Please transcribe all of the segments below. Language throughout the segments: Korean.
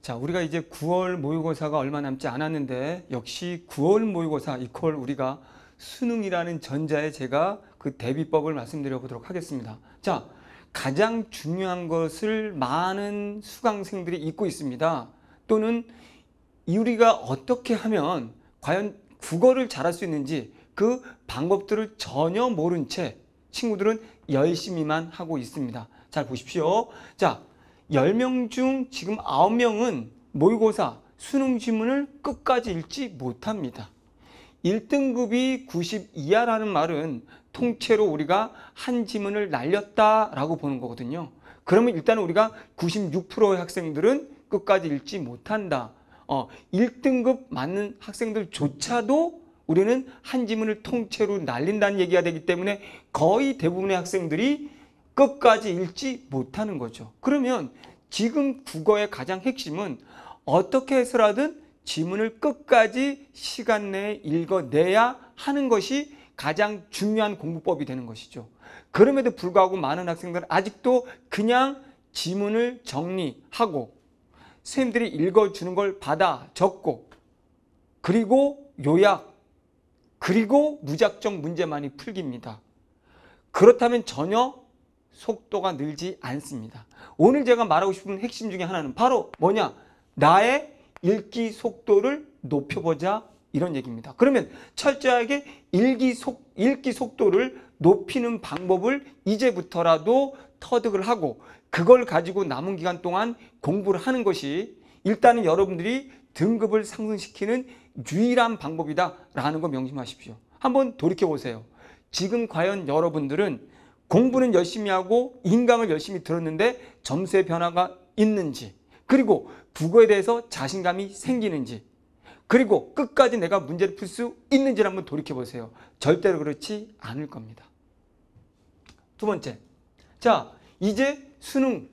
자, 우리가 이제 9월 모의고사가 얼마 남지 않았는데 역시 9월 모의고사 이퀄 우리가 수능이라는 전자에 제가 그 대비법을 말씀드려 보도록 하겠습니다. 자, 가장 중요한 것을 많은 수강생들이 잊고 있습니다. 또는 우리가 어떻게 하면 과연 국어를 잘할 수 있는지 그 방법들을 전혀 모른 채 친구들은 열심히만 하고 있습니다. 잘 보십시오. 자, 10명 중 지금 9명은 모의고사 수능 지문을 끝까지 읽지 못합니다. 1등급이 90 이하라는 말은 통째로 우리가 한 지문을 날렸다라고 보는 거거든요. 그러면 일단 우리가 96%의 학생들은 끝까지 읽지 못한다. 어, 1등급 맞는 학생들조차도 우리는 한 지문을 통째로 날린다는 얘기가 되기 때문에 거의 대부분의 학생들이 끝까지 읽지 못하는 거죠. 그러면 지금 국어의 가장 핵심은 어떻게 해서라든 지문을 끝까지 시간 내에 읽어내야 하는 것이 가장 중요한 공부법이 되는 것이죠. 그럼에도 불구하고 많은 학생들은 아직도 그냥 지문을 정리하고 선생님들이 읽어주는 걸 받아 적고 그리고 요약 그리고 무작정 문제만이 풀깁니다 그렇다면 전혀 속도가 늘지 않습니다. 오늘 제가 말하고 싶은 핵심 중에 하나는 바로 뭐냐? 나의 읽기 속도를 높여보자 이런 얘기입니다. 그러면 철저하게 읽기, 속, 읽기 속도를 높이는 방법을 이제부터라도 터득을 하고 그걸 가지고 남은 기간 동안 공부를 하는 것이 일단은 여러분들이 등급을 상승시키는 유일한 방법이다라는 거 명심하십시오. 한번 돌이켜보세요. 지금 과연 여러분들은 공부는 열심히 하고 인강을 열심히 들었는데 점수의 변화가 있는지 그리고 국어에 대해서 자신감이 생기는지 그리고 끝까지 내가 문제를 풀 수 있는지를 한번 돌이켜보세요. 절대로 그렇지 않을 겁니다. 두 번째, 자 이제 수능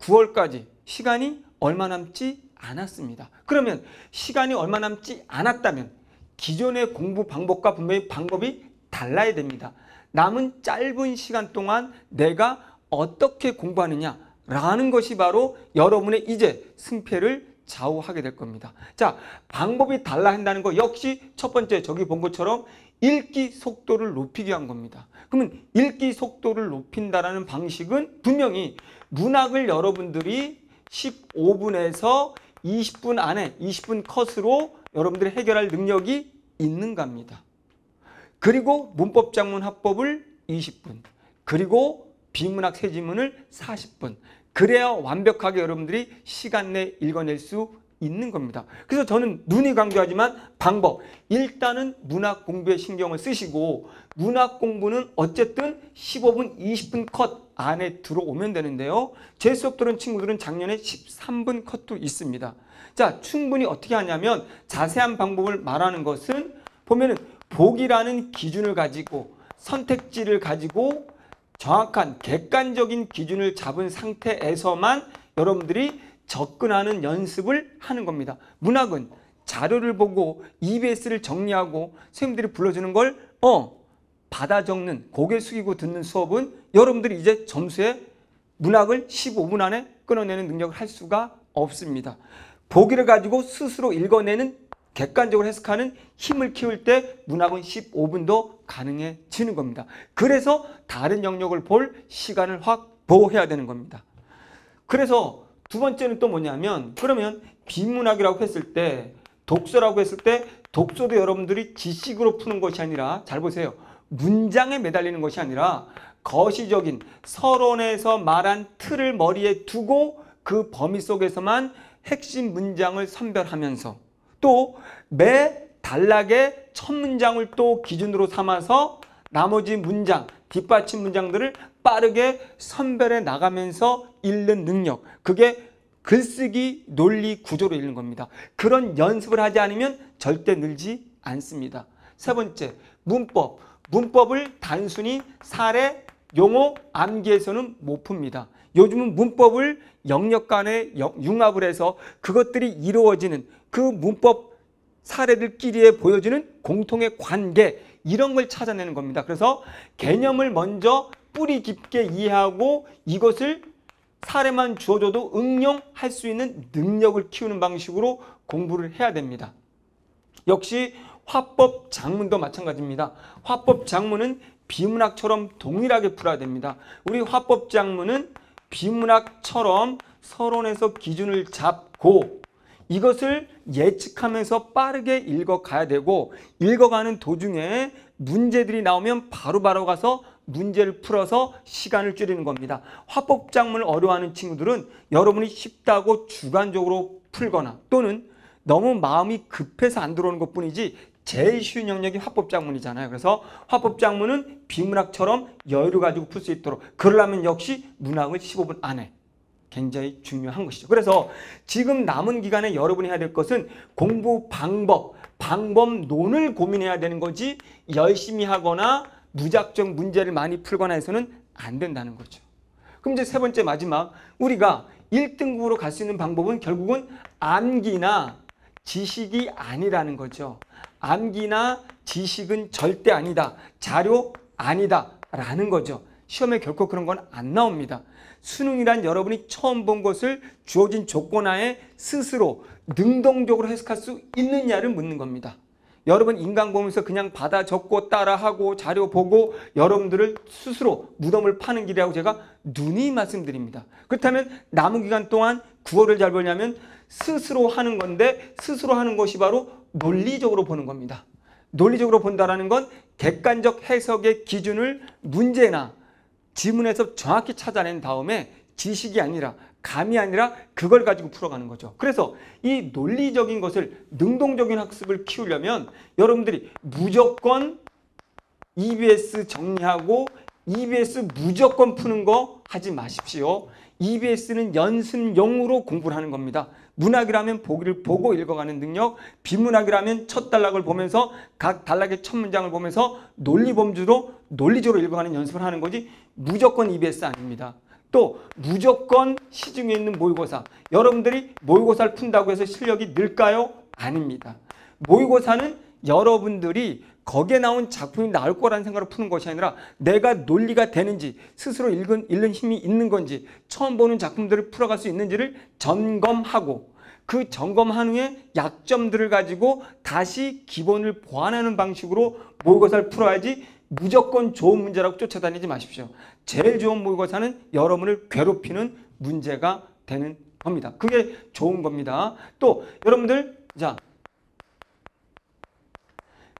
9월까지 시간이 얼마 남지 않았습니다. 그러면 시간이 얼마 남지 않았다면 기존의 공부 방법과 분명히 방법이 달라야 됩니다. 남은 짧은 시간 동안 내가 어떻게 공부하느냐라는 것이 바로 여러분의 이제 승패를 좌우하게 될 겁니다. 자, 방법이 달라 한다는 거 역시 첫 번째 저기 본 것처럼 읽기 속도를 높이게 한 겁니다. 그러면 읽기 속도를 높인다라는 방식은 분명히 문학을 여러분들이 15분에서 20분 안에 20분 컷으로 여러분들이 해결할 능력이 있는 겁니다. 그리고 문법 작문 합법을 20분 그리고 비문학 세지문을 40분 그래야 완벽하게 여러분들이 시간 내에 읽어낼 수 있는 겁니다. 그래서 저는 눈이 강조하지만 방법 일단은 문학 공부에 신경을 쓰시고 문학 공부는 어쨌든 15분 20분 컷 안에 들어오면 되는데요. 제 수업 들은 친구들은 작년에 13분 컷도 있습니다. 자 충분히 어떻게 하냐면 자세한 방법을 말하는 것은 보면은 복이라는 기준을 가지고 선택지를 가지고 정확한 객관적인 기준을 잡은 상태에서만 여러분들이 접근하는 연습을 하는 겁니다. 문학은 자료를 보고 EBS를 정리하고 선생님들이 불러주는 걸 어, 받아 적는 고개 숙이고 듣는 수업은 여러분들이 이제 점수에 문학을 15분 안에 끊어내는 능력을 할 수가 없습니다. 보기를 가지고 스스로 읽어내는 객관적으로 해석하는 힘을 키울 때 문학은 15분도 가능해지는 겁니다. 그래서 다른 영역을 볼 시간을 확 보호해야 되는 겁니다. 그래서 두 번째는 또 뭐냐면 그러면 비문학이라고 했을 때 독서라고 했을 때 독서도 여러분들이 지식으로 푸는 것이 아니라 잘 보세요. 문장에 매달리는 것이 아니라 거시적인 서론에서 말한 틀을 머리에 두고 그 범위 속에서만 핵심 문장을 선별하면서 또매 단락의 첫 문장을 또 기준으로 삼아서 나머지 문장, 뒷받침 문장들을 빠르게 선별해 나가면서 읽는 능력 그게 글쓰기 논리 구조로 읽는 겁니다. 그런 연습을 하지 않으면 절대 늘지 않습니다. 세 번째, 문법. 문법을 단순히 사례, 용어, 암기에서는 못 풉니다. 요즘은 문법을 영역 간의 융합을 해서 그것들이 이루어지는 그 문법 사례들끼리에 보여지는 공통의 관계 이런 걸 찾아내는 겁니다. 그래서 개념을 먼저 뿌리 깊게 이해하고 이것을 사례만 주어줘도 응용할 수 있는 능력을 키우는 방식으로 공부를 해야 됩니다. 역시 화법 장문도 마찬가지입니다. 화법 장문은 비문학처럼 동일하게 풀어야 됩니다. 우리 화법 장문은 비문학처럼 서론에서 기준을 잡고 이것을 예측하면서 빠르게 읽어가야 되고 읽어가는 도중에 문제들이 나오면 바로바로 바로 가서 문제를 풀어서 시간을 줄이는 겁니다. 화법작문을 어려워하는 친구들은 여러분이 쉽다고 주관적으로 풀거나 또는 너무 마음이 급해서 안 들어오는 것뿐이지 제일 쉬운 영역이 화법작문이잖아요. 그래서 화법작문은 비문학처럼 여유를 가지고 풀 수 있도록 그러려면 역시 문학을 15분 안에 굉장히 중요한 것이죠. 그래서 지금 남은 기간에 여러분이 해야 될 것은 공부 방법, 방법론을 고민해야 되는 거지 열심히 하거나 무작정 문제를 많이 풀거나 해서는 안 된다는 거죠. 그럼 이제 세 번째 마지막 우리가 1등급으로 갈 수 있는 방법은 결국은 암기나 지식이 아니라는 거죠. 암기나 지식은 절대 아니다. 자료 아니다. 라는 거죠. 시험에 결코 그런 건 안 나옵니다. 수능이란 여러분이 처음 본 것을 주어진 조건 하에 스스로 능동적으로 해석할 수 있느냐를 묻는 겁니다. 여러분 인간 보면서 그냥 받아 적고 따라하고 자료 보고 여러분들을 스스로 무덤을 파는 길이라고 제가 눈이 말씀드립니다. 그렇다면 남은 기간 동안 구호를잘 보냐면 스스로 하는 건데 스스로 하는 것이 바로 논리적으로 보는 겁니다. 논리적으로 본다라는 건 객관적 해석의 기준을 문제나 지문에서 정확히 찾아낸 다음에 지식이 아니라 감이 아니라 그걸 가지고 풀어가는 거죠. 그래서 이 논리적인 것을 능동적인 학습을 키우려면 여러분들이 무조건 EBS 정리하고 EBS 무조건 푸는 거 하지 마십시오. EBS는 연습용으로 공부를 하는 겁니다. 문학이라면 보기를 보고 읽어가는 능력, 비문학이라면 첫 단락을 보면서 각 단락의 첫 문장을 보면서 논리범주로 논리적으로 읽어가는 연습을 하는 거지 무조건 EBS 아닙니다. 또 무조건 시중에 있는 모의고사 여러분들이 모의고사를 푼다고 해서 실력이 늘까요? 아닙니다. 모의고사는 여러분들이 거기에 나온 작품이 나올 거라는 생각을 푸는 것이 아니라 내가 논리가 되는지 스스로 읽은, 읽는 힘이 있는 건지 처음 보는 작품들을 풀어갈 수 있는지를 점검하고 그 점검한 후에 약점들을 가지고 다시 기본을 보완하는 방식으로 모의고사를 풀어야지 무조건 좋은 문제라고 쫓아다니지 마십시오. 제일 좋은 모의고사는 여러분을 괴롭히는 문제가 되는 겁니다. 그게 좋은 겁니다. 또 여러분들 자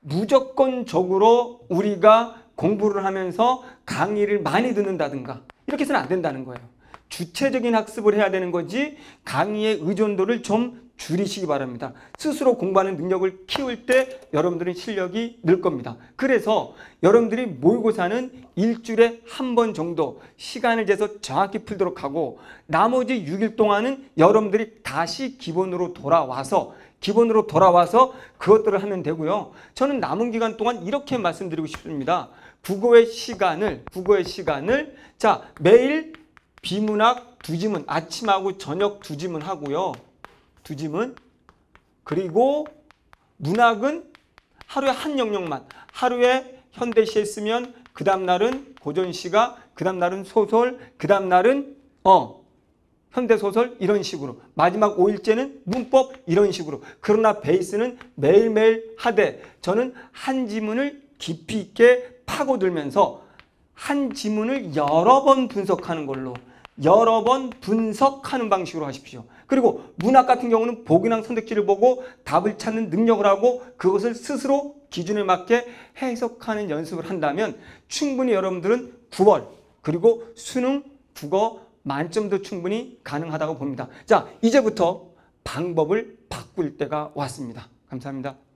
무조건적으로 우리가 공부를 하면서 강의를 많이 듣는다든가 이렇게 해서는 안 된다는 거예요. 주체적인 학습을 해야 되는 거지 강의의 의존도를 좀 줄이시기 바랍니다. 스스로 공부하는 능력을 키울 때여러분들은 실력이 늘 겁니다. 그래서 여러분들이 모의고사는 일주일에 한 번 정도 시간을 재서 정확히 풀도록 하고 나머지 6일 동안은 여러분들이 다시 기본으로 돌아와서 기본으로 돌아와서 그것들을 하면 되고요. 저는 남은 기간 동안 이렇게 말씀드리고 싶습니다. 국어의 시간을 국어의 시간을 자 매일 비문학 두 지문 아침하고 저녁 두 지문 하고요. 두 지문 그리고 문학은 하루에 한 영역만 하루에 현대시했으면그 다음날은 고전시가 그 다음날은 소설 그 다음날은 어 현대소설 이런 식으로 마지막 5일째는 문법 이런 식으로 그러나 베이스는 매일매일 하되 저는 한 지문을 깊이 있게 파고들면서 한 지문을 여러 번 분석하는 걸로 여러 번 분석하는 방식으로 하십시오. 그리고 문학 같은 경우는 보기랑 선택지를 보고 답을 찾는 능력을 하고 그것을 스스로 기준에 맞게 해석하는 연습을 한다면 충분히 여러분들은 9월 그리고 수능, 국어, 만점도 충분히 가능하다고 봅니다. 자, 이제부터 방법을 바꿀 때가 왔습니다. 감사합니다.